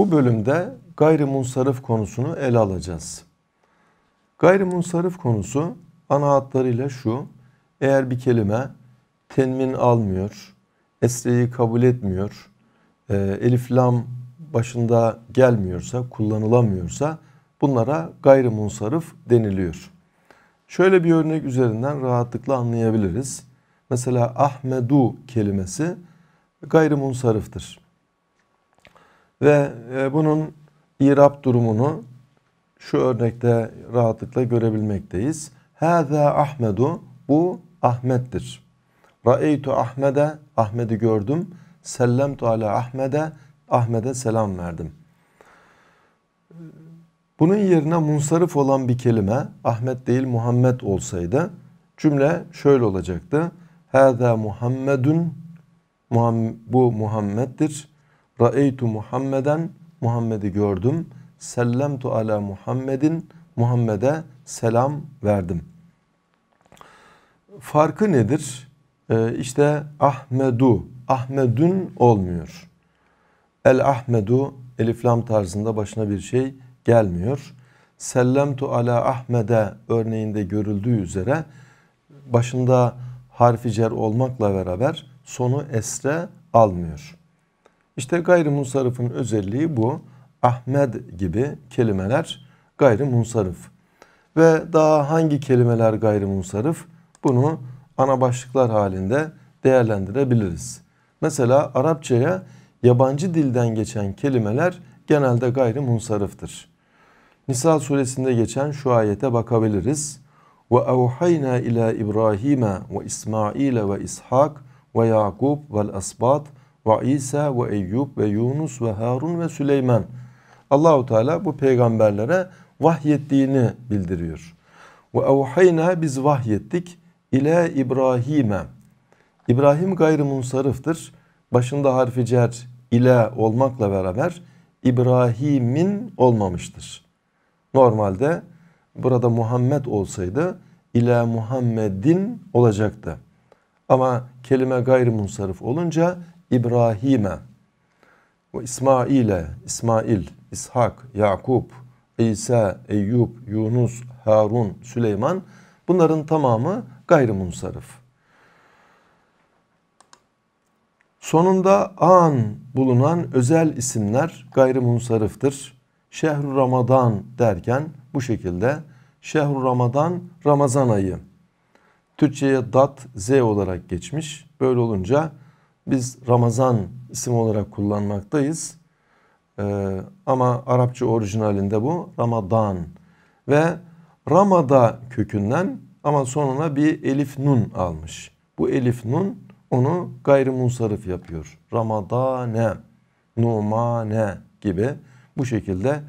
Bu bölümde gayrimunsarif konusunu ele alacağız. Gayrimunsarif konusu ana hatlarıyla şu. Eğer bir kelime tenmin almıyor, esreyi kabul etmiyor, e, elif lam başında gelmiyorsa, kullanılamıyorsa bunlara gayrimunsarif deniliyor. Şöyle bir örnek üzerinden rahatlıkla anlayabiliriz. Mesela Ahmedu kelimesi gayrimunsarıftır. Ve e, bunun irab durumunu şu örnekte rahatlıkla görebilmekteyiz. Hâzâ Ahmedu bu Ahmet'tir. Ra'eytu Ahmed'e Ahmet'i gördüm. Sellemtu ala Ahmed'e Ahmed'e selam verdim. Bunun yerine munsarif olan bir kelime Ahmet değil Muhammed olsaydı cümle şöyle olacaktı. Hâzâ Muhammedun Muham, bu Muhammed'dir. Ra'eytu Muhammeden Muhammed'i gördüm. Sellemtu ala Muhammedin Muhammed'e selam verdim. Farkı nedir? Ee, işte Ahmedu, Ahmedün olmuyor. El Ahmedu eliflam tarzında başına bir şey gelmiyor. Sellemtu ala Ahmed'e örneğinde görüldüğü üzere başında harfi cer olmakla beraber sonu esre almıyor. İşte gayrimunsarıfın özelliği bu. Ahmet gibi kelimeler gayrimunsarıf. Ve daha hangi kelimeler gayrimunsarıf? Bunu ana başlıklar halinde değerlendirebiliriz. Mesela Arapçaya yabancı dilden geçen kelimeler genelde gayrimunsarıftır. Nisa suresinde geçen şu ayete bakabiliriz. Ve evhayna ila İbrahim ve İsmail ve İshak ve Yakub vel asbat ve İsa ve Eyyub ve Yunus ve Harun ve Süleyman. Allahu Teala bu peygamberlere vahyettiğini bildiriyor. Ve evhayna biz vahyettik ile İbrahim'e. İbrahim gayrimunsarıftır. Başında harfi cer ile olmakla beraber İbrahim'in olmamıştır. Normalde burada Muhammed olsaydı ile Muhammed'in olacaktı. Ama kelime gayrimunsarıf olunca İbrahim'e ve İsmail'e, İsmail, İshak, Yakup, İsa, Eyyub, Yunus, Harun, Süleyman bunların tamamı gayrimunsarıf. Sonunda an bulunan özel isimler gayrimunsarıftır. Şehru Ramazan derken bu şekilde Şehru Ramazan Ramazan ayı. Türkçeye dat z olarak geçmiş. Böyle olunca biz Ramazan isim olarak kullanmaktayız. Ee, ama Arapça orijinalinde bu Ramadan ve Ramada kökünden ama sonuna bir elif nun almış. Bu elif nun onu gayrimunsarif yapıyor. Ramadane, numane gibi bu şekilde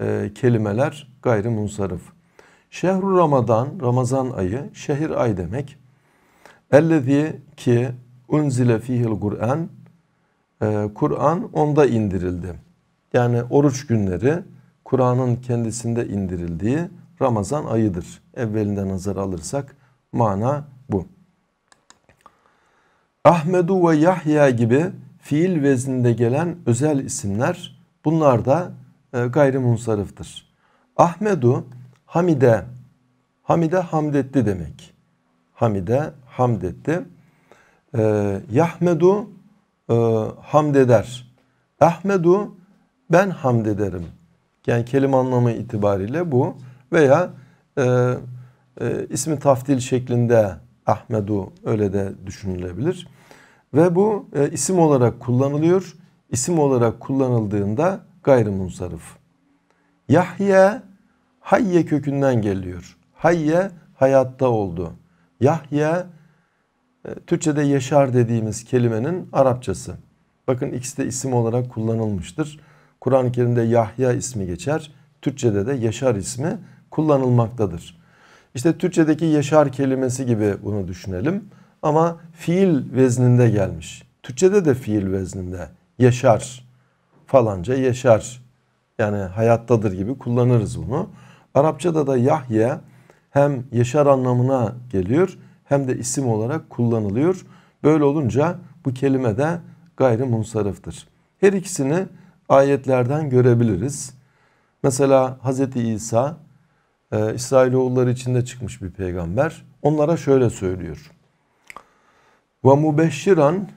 e, kelimeler gayrimunsarif. Şehru Ramadan Ramazan ayı, şehir ay demek. Ellezi ki unzile fihil Kur'an ee, Kur'an onda indirildi. Yani oruç günleri Kur'an'ın kendisinde indirildiği Ramazan ayıdır. Evvelinde nazar alırsak mana bu. Ahmedu ve Yahya gibi fiil vezninde gelen özel isimler bunlar da e, gayrimunsarıftır. Ahmedu Hamide Hamide hamdetti demek. Hamide hamdetti. Ee, yahmedu e, hamd eder. Ahmedu ben hamd ederim. Yani kelime anlamı itibariyle bu. Veya e, e, ismi taftil şeklinde Ahmedu öyle de düşünülebilir. Ve bu e, isim olarak kullanılıyor. İsim olarak kullanıldığında gayrimunsarıf. Yahya hayye kökünden geliyor. Hayye hayatta oldu. Yahya e, Türkçe'de yaşar dediğimiz kelimenin Arapçası. Bakın ikisi de isim olarak kullanılmıştır. Kur'an-ı Kerim'de Yahya ismi geçer. Türkçe'de de Yaşar ismi kullanılmaktadır. İşte Türkçedeki Yaşar kelimesi gibi bunu düşünelim. Ama fiil vezninde gelmiş. Türkçede de fiil vezninde yaşar falanca yaşar. Yani hayattadır gibi kullanırız bunu. Arapçada da Yahya hem yaşar anlamına geliyor hem de isim olarak kullanılıyor. Böyle olunca bu kelime de gayrimunsarıftır. Her ikisini ayetlerden görebiliriz. Mesela Hz. İsa e, İsrailoğulları içinde çıkmış bir peygamber. Onlara şöyle söylüyor. Ve mubeşşiran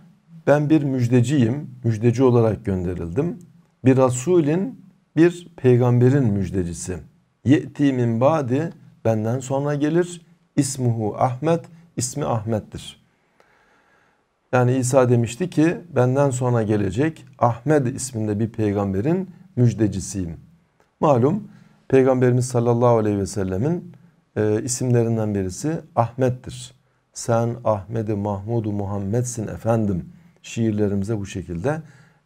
ben bir müjdeciyim. Müjdeci olarak gönderildim. Bir rasulin bir peygamberin müjdecisi. Ye'ti min ba'di benden sonra gelir. İsmuhu Ahmet ismi Ahmet'tir. Yani İsa demişti ki benden sonra gelecek Ahmet isminde bir peygamberin müjdecisiyim. Malum Peygamberimiz sallallahu aleyhi ve sellemin e, isimlerinden birisi Ahmet'tir. Sen Ahmedi Mahmudu Muhammed'sin efendim şiirlerimize bu şekilde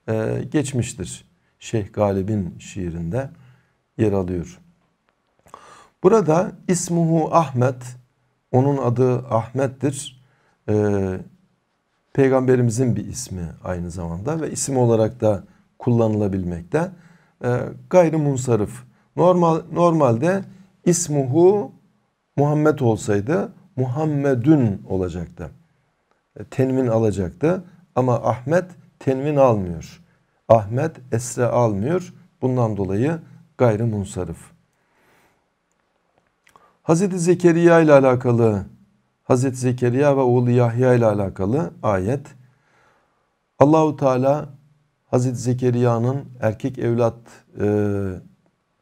e, geçmiştir. Şeyh Galib'in şiirinde yer alıyor. Burada ismuhu Ahmet onun adı Ahmet'tir. Ee, Peygamberimizin bir ismi aynı zamanda ve isim olarak da kullanılabilmekte. Ee, gayrimunsarif. Normal, normalde ismuhu Muhammed olsaydı Muhammedün olacaktı. E, tenvin alacaktı ama Ahmet tenvin almıyor. Ahmet esre almıyor. Bundan dolayı gayrimunsarif. Hazreti Zekeriya ile alakalı Hazreti Zekeriya ve oğlu Yahya ile alakalı ayet Allahu Teala Hazreti Zekeriya'nın erkek evlat e,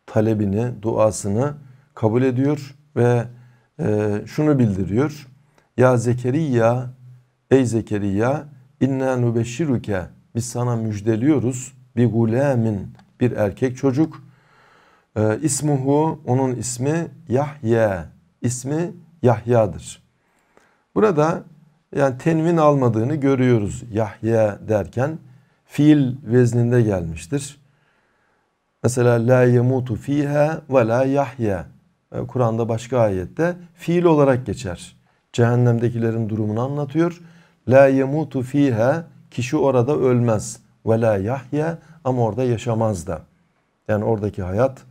talebini, duasını kabul ediyor ve e, şunu bildiriyor. Ya Zekeriya, ey Zekeriya inna nubeşşiruke biz sana müjdeliyoruz bir gulemin bir erkek çocuk e, ismuhu onun ismi Yahya. İsmi Yahya'dır. Burada yani tenvin almadığını görüyoruz Yahya derken fiil vezninde gelmiştir. Mesela la yemutu fiha ve la yahya. Ee, Kur'an'da başka ayette fiil olarak geçer. Cehennemdekilerin durumunu anlatıyor. La yemutu fiha kişi orada ölmez. Ve la yahya ama orada yaşamaz da. Yani oradaki hayat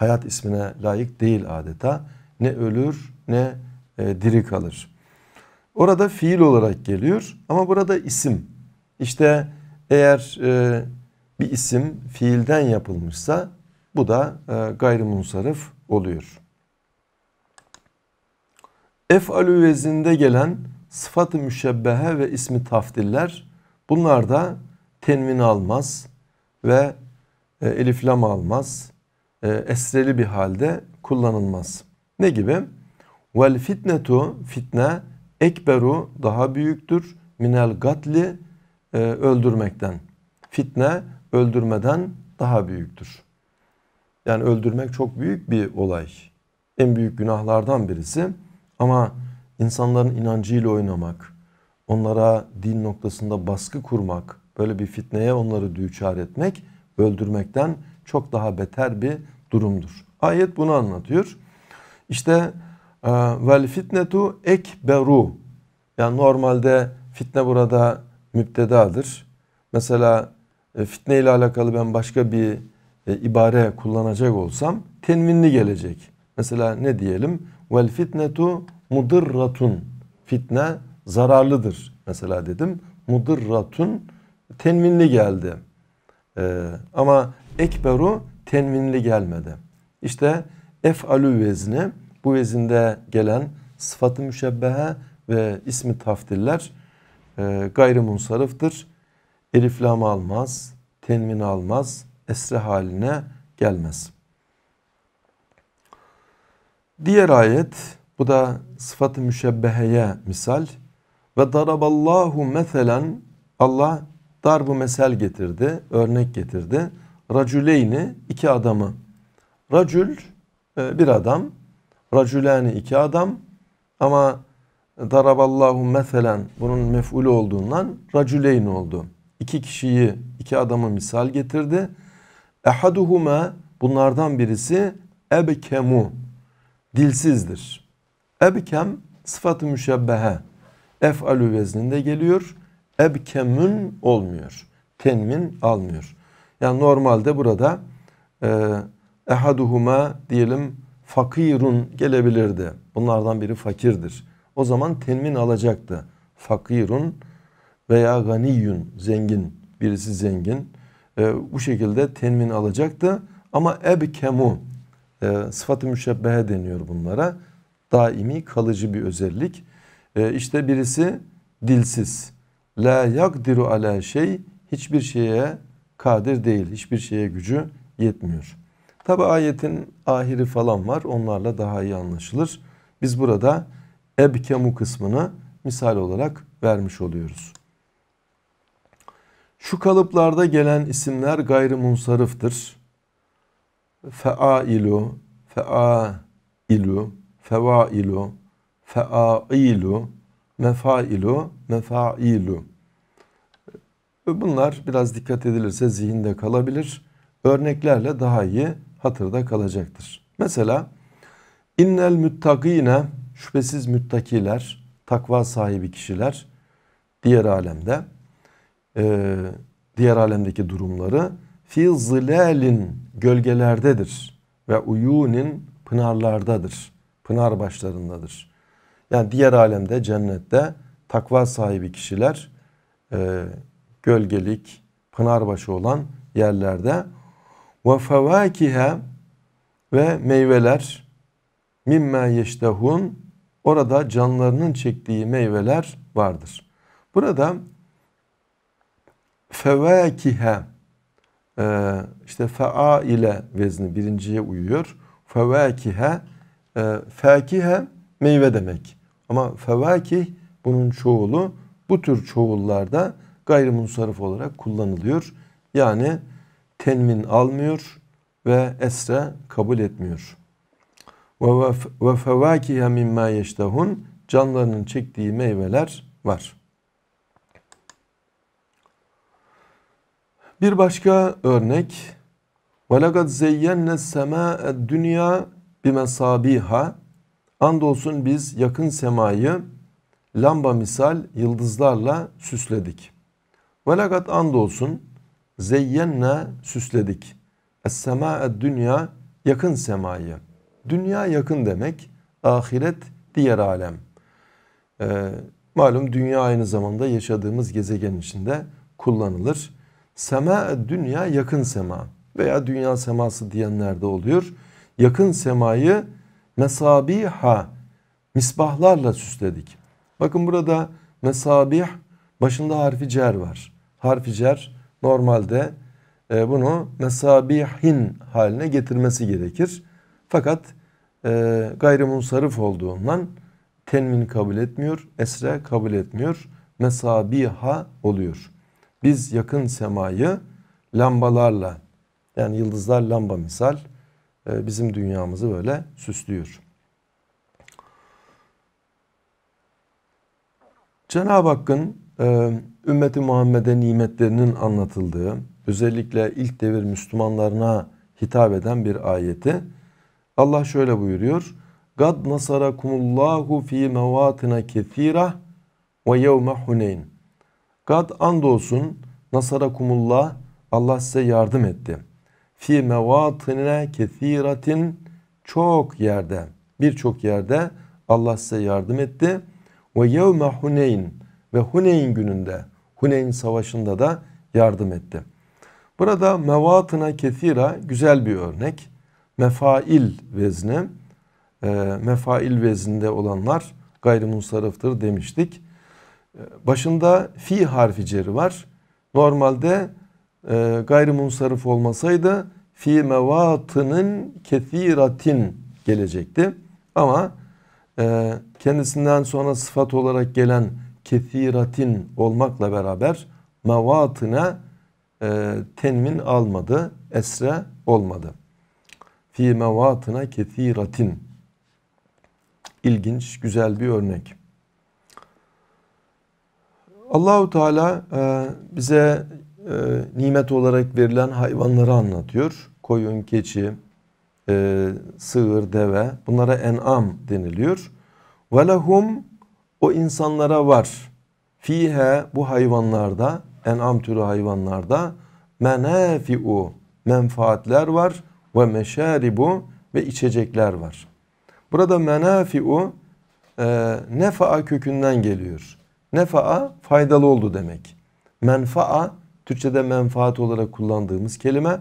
hayat ismine layık değil adeta. Ne ölür ne e, diri kalır. Orada fiil olarak geliyor ama burada isim. İşte eğer e, bir isim fiilden yapılmışsa bu da e, gayrimunsarif oluyor. Ef'alü vezinde gelen sıfat-ı müşebbehe ve ismi taftiller bunlar da tenvin almaz ve e, eliflam almaz. E, esreli bir halde kullanılmaz. Ne gibi? Vel fitnetu fitne ekberu daha büyüktür minel gatli e, öldürmekten. Fitne öldürmeden daha büyüktür. Yani öldürmek çok büyük bir olay. En büyük günahlardan birisi ama insanların inancıyla oynamak, onlara din noktasında baskı kurmak, böyle bir fitneye onları düçar etmek öldürmekten çok daha beter bir durumdur. Ayet bunu anlatıyor. İşte e, vel fitnetu ekberu yani normalde fitne burada müptedadır. Mesela e, fitne ile alakalı ben başka bir e, ibare kullanacak olsam tenvinli gelecek. Mesela ne diyelim? Vel fitnetu mudirratun. Fitne zararlıdır mesela dedim. Mudirratun tenvinli geldi. Ee, ama ekberu tenvinli gelmedi. İşte ef'alü vezni bu vezinde gelen sıfatı müşebbehe ve ismi taftiller e, gayrimunsarıftır. Eliflamı almaz, tenvini almaz, esre haline gelmez. Diğer ayet bu da sıfatı müşebbeheye misal. Ve daraballahu meselen Allah darbu mesel getirdi, örnek getirdi racüleyni iki adamı. Racül e, bir adam, racülani iki adam ama daraballahu meselen bunun mef'ulü olduğundan racüleyn oldu. İki kişiyi, iki adamı misal getirdi. Ehaduhuma bunlardan birisi ebkemu dilsizdir. Ebkem sıfatı ı müşebbehe ef'alü vezninde geliyor. Ebkemün olmuyor. Tenmin almıyor. Yani normalde burada e, ehaduhuma diyelim fakirun gelebilirdi. Bunlardan biri fakirdir. O zaman tenmin alacaktı. Fakirun veya ganiyun zengin. Birisi zengin. E, bu şekilde tenmin alacaktı. Ama ebkemu e, sıfatı ı müşebbehe deniyor bunlara. Daimi kalıcı bir özellik. E, işte birisi dilsiz. La yakdiru ala şey hiçbir şeye kadir değil. Hiçbir şeye gücü yetmiyor. Tabi ayetin ahiri falan var. Onlarla daha iyi anlaşılır. Biz burada ebkemu kısmını misal olarak vermiş oluyoruz. Şu kalıplarda gelen isimler gayrimunsarıftır. Feailu, feailu, fevailu, feailu, mefailu, mefailu. Bunlar biraz dikkat edilirse zihinde kalabilir. Örneklerle daha iyi hatırda kalacaktır. Mesela innel müttakine şüphesiz müttakiler, takva sahibi kişiler diğer alemde e, diğer alemdeki durumları fi zilalin gölgelerdedir ve uyunin pınarlardadır. Pınar başlarındadır. Yani diğer alemde cennette takva sahibi kişiler e, gölgelik, pınarbaşı olan yerlerde ve fevakihe ve meyveler mimme yeştehun orada canlarının çektiği meyveler vardır. Burada fevakihe işte fea ile vezni birinciye uyuyor. Fevakihe e, fakihe meyve demek. Ama fevakih bunun çoğulu bu tür çoğullarda gayrimunsarif olarak kullanılıyor. Yani tenvin almıyor ve esre kabul etmiyor. Ve fevakihe mimma yeştehun canlarının çektiği meyveler var. Bir başka örnek وَلَقَدْ زَيَّنَّ السَّمَاءَ dünya bimesabiha Andolsun biz yakın semayı lamba misal yıldızlarla süsledik.'' Ve lekat andolsun zeyyenna süsledik. Es-sema'ed dünya yakın semayı. Dünya yakın demek. Ahiret diğer alem. Ee, malum dünya aynı zamanda yaşadığımız gezegen içinde kullanılır. Sema dünya yakın sema veya dünya seması diyenler de oluyor. Yakın semayı mesabiha misbahlarla süsledik. Bakın burada mesabih Başında harfi cer var. Harfi cer normalde e, bunu mesabihin haline getirmesi gerekir. Fakat e, gayrimunsarif olduğundan tenmin kabul etmiyor, esre kabul etmiyor. Mesabiha oluyor. Biz yakın semayı lambalarla yani yıldızlar lamba misal e, bizim dünyamızı böyle süslüyor. Cenab-ı Hakk'ın ee, ümmeti Muhammed'e nimetlerinin anlatıldığı, özellikle ilk devir Müslümanlarına hitap eden bir ayeti. Allah şöyle buyuruyor. Gad nasarakumullahu fi mevatina kethira ve yevme huneyn. Gad andolsun nasarakumullah Allah size yardım etti. Fi mevatine kethiratin çok yerde birçok yerde Allah size yardım etti. Ve yevme huneyn ve Huneyn gününde Huneyn savaşında da yardım etti. Burada mevatına kethira güzel bir örnek. Mefail vezni, ee, mefail vezinde olanlar gayrimunsarıftır demiştik. Ee, başında fi harfi ceri var. Normalde e, olmasaydı fi mevatının kethiratin gelecekti. Ama e, kendisinden sonra sıfat olarak gelen kethiratin olmakla beraber mevatına e, tenmin almadı, esre olmadı. Fi mevatına kethiratin. İlginç, güzel bir örnek. Allahu Teala e, bize e, nimet olarak verilen hayvanları anlatıyor. Koyun, keçi, e, sığır, deve bunlara en'am deniliyor. Ve lehum o insanlara var. Fihe bu hayvanlarda, en'am türü hayvanlarda menafi'u menfaatler var ve meşaribu ve içecekler var. Burada menafi'u e, nefa'a kökünden geliyor. Nefa'a faydalı oldu demek. Menfa'a Türkçe'de menfaat olarak kullandığımız kelime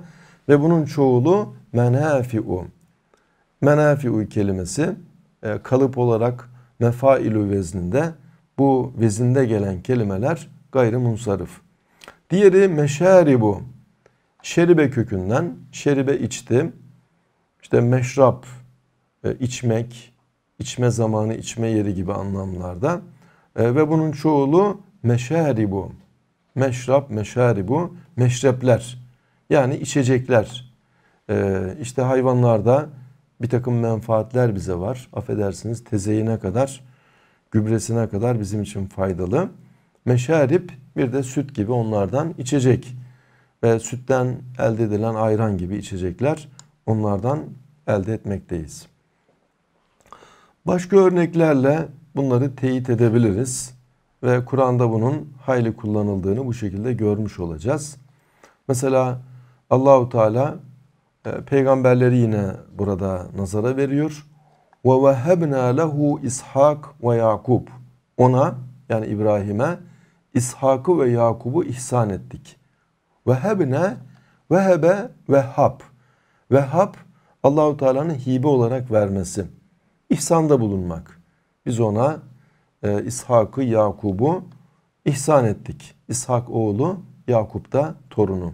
ve bunun çoğulu menafi'u. Menafi'u kelimesi e, kalıp olarak mefailü vezninde bu vezinde gelen kelimeler gayrı munsarif. Diğeri meşaribu. Şeribe kökünden şeribe içti. İşte meşrap, e, içmek, içme zamanı, içme yeri gibi anlamlarda. E, ve bunun çoğulu meşaribu. Meşrap, meşaribu, meşrepler. Yani içecekler. E, işte hayvanlarda bir takım menfaatler bize var. Affedersiniz tezeyine kadar, gübresine kadar bizim için faydalı. Meşarip bir de süt gibi onlardan içecek ve sütten elde edilen ayran gibi içecekler onlardan elde etmekteyiz. Başka örneklerle bunları teyit edebiliriz ve Kur'an'da bunun hayli kullanıldığını bu şekilde görmüş olacağız. Mesela Allahu Teala ee, peygamberleri yine burada nazara veriyor. Ve vehebna lehu İshak ve Yakub. Ona yani İbrahim'e İshak'ı ve Yakub'u ihsan ettik. Vehebne vehebe vehhab. Vehhab Allahu Teala'nın hibe olarak vermesi. İhsanda bulunmak. Biz ona e, İshak'ı, Yakub'u ihsan ettik. İshak oğlu, Yakup da torunu.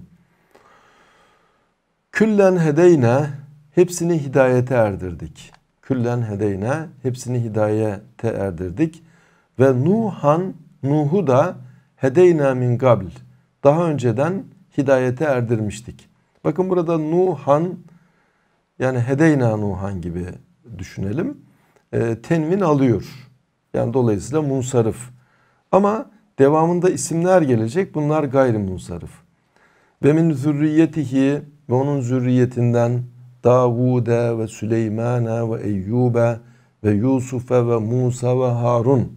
Küllen hedeyne hepsini hidayete erdirdik. Küllen hedeyne hepsini hidayete erdirdik. Ve Nuhan Nuh'u da hedeyne min kabl daha önceden hidayete erdirmiştik. Bakın burada Nuhan yani hedeyna Nuhan gibi düşünelim. E, tenvin alıyor. Yani dolayısıyla munsarif. Ama devamında isimler gelecek. Bunlar gayrimunsarif. Ve min zürriyetihi ve onun zürriyetinden Davud'e ve Süleyman'a ve Eyyub'e ve Yusufa ve Musa ve Harun.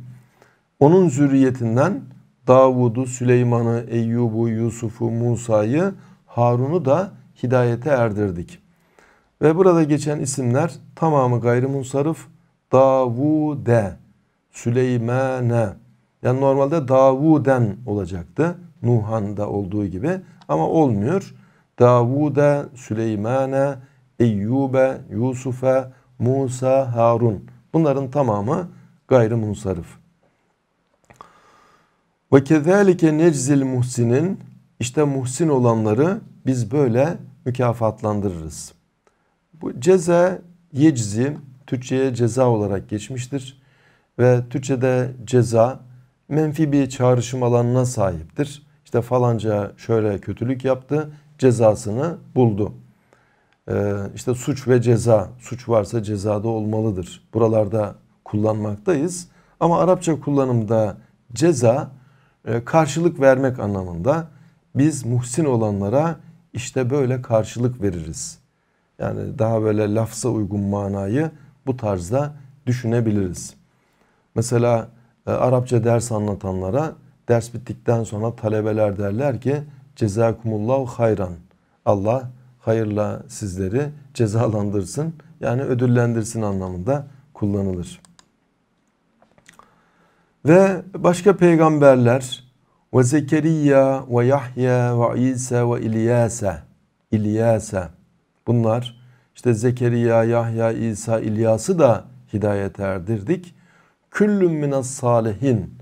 Onun zürriyetinden Davud'u, Süleyman'ı, Eyyub'u, Yusuf'u, Musa'yı, Harun'u da hidayete erdirdik. Ve burada geçen isimler tamamı gayrimunsarıf. Davude, Süleymane. Yani normalde Davuden olacaktı. Nuhan'da olduğu gibi ama olmuyor. Davud'a, Süleyman'a, Eyyub'e, Yusuf'a, Musa, Harun. Bunların tamamı gayrimunsarif. Ve kezalike neczil muhsinin işte muhsin olanları biz böyle mükafatlandırırız. Bu ceza yeczi Türkçe'ye ceza olarak geçmiştir. Ve Türkçe'de ceza menfi bir çağrışım alanına sahiptir. İşte falanca şöyle kötülük yaptı, cezasını buldu. Ee, işte suç ve ceza, suç varsa cezada olmalıdır. Buralarda kullanmaktayız. Ama Arapça kullanımda ceza e, karşılık vermek anlamında biz muhsin olanlara işte böyle karşılık veririz. Yani daha böyle lafza uygun manayı bu tarzda düşünebiliriz. Mesela e, Arapça ders anlatanlara ders bittikten sonra talebeler derler ki Cezakumullahu hayran. Allah hayırla sizleri cezalandırsın yani ödüllendirsin anlamında kullanılır. Ve başka peygamberler ve Zekeriya ve Yahya ve İsa ve İlyasa İlyasa bunlar işte Zekeriya, Yahya, İsa, İlyas'ı da hidayete erdirdik. Küllüm minas salihin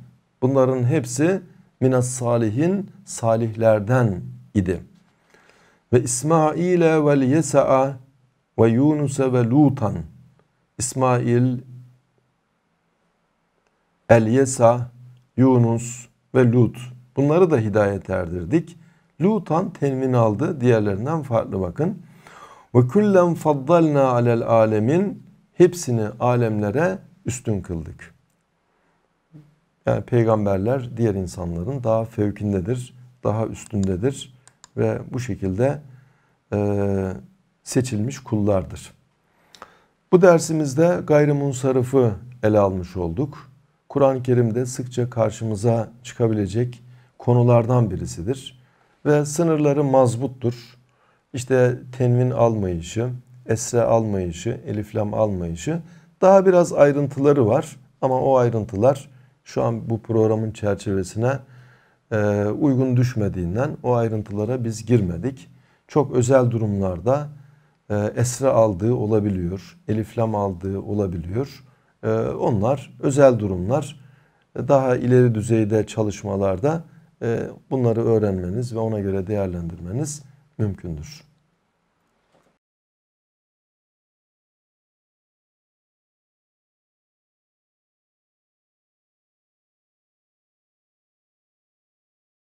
bunların hepsi minas salihin salihlerden idi. Ve İsmail'e ve Yesa'a ve Yunus'e ve Lutan. İsmail, El Yesa, Yunus ve Lut. Bunları da hidayet erdirdik. Lutan tenvin aldı. Diğerlerinden farklı bakın. Ve kullen faddalna alel alemin. Hepsini alemlere üstün kıldık.'' Yani peygamberler diğer insanların daha fevkindedir, daha üstündedir ve bu şekilde e, seçilmiş kullardır. Bu dersimizde gayrimunsarıfı ele almış olduk. Kur'an-ı Kerim'de sıkça karşımıza çıkabilecek konulardan birisidir. Ve sınırları mazbuttur. İşte tenvin almayışı, esre almayışı, eliflam almayışı daha biraz ayrıntıları var ama o ayrıntılar şu an bu programın çerçevesine e, uygun düşmediğinden o ayrıntılara biz girmedik. Çok özel durumlarda e, esra aldığı olabiliyor, eliflam aldığı olabiliyor. E, onlar özel durumlar. E, daha ileri düzeyde çalışmalarda e, bunları öğrenmeniz ve ona göre değerlendirmeniz mümkündür.